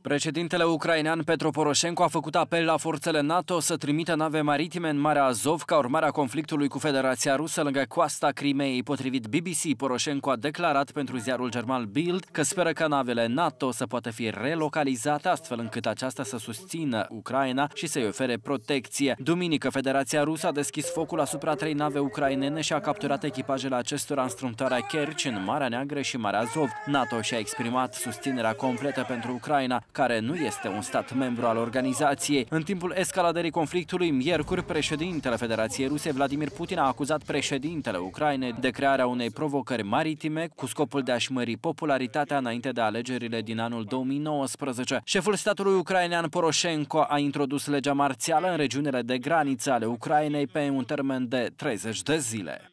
Președintele ucrainean Petro Poroșenko a făcut apel la forțele NATO să trimită nave maritime în Marea Azov ca urmare a conflictului cu Federația Rusă lângă coasta Crimeei. Potrivit BBC, Poroșenko a declarat pentru ziarul german Bild că speră ca navele NATO să poată fi relocalizate astfel încât aceasta să susțină Ucraina și să-i ofere protecție. Duminică, Federația Rusă a deschis focul asupra trei nave ucrainene și a capturat echipajele acestora în strâmtoarea Kerch, în Marea Neagră și Marea Azov. NATO și-a exprimat susținerea completă pentru Ucraina Ucraina, care nu este un stat membru al organizației. În timpul escaladării conflictului, miercuri, președintele Federației Ruse, Vladimir Putin, a acuzat președintele Ucrainei de crearea unei provocări maritime cu scopul de a-și mări popularitatea înainte de alegerile din anul 2019. Șeful statului ucrainean Poroshenko a introdus legea marțială în regiunile de graniță ale Ucrainei pe un termen de 30 de zile.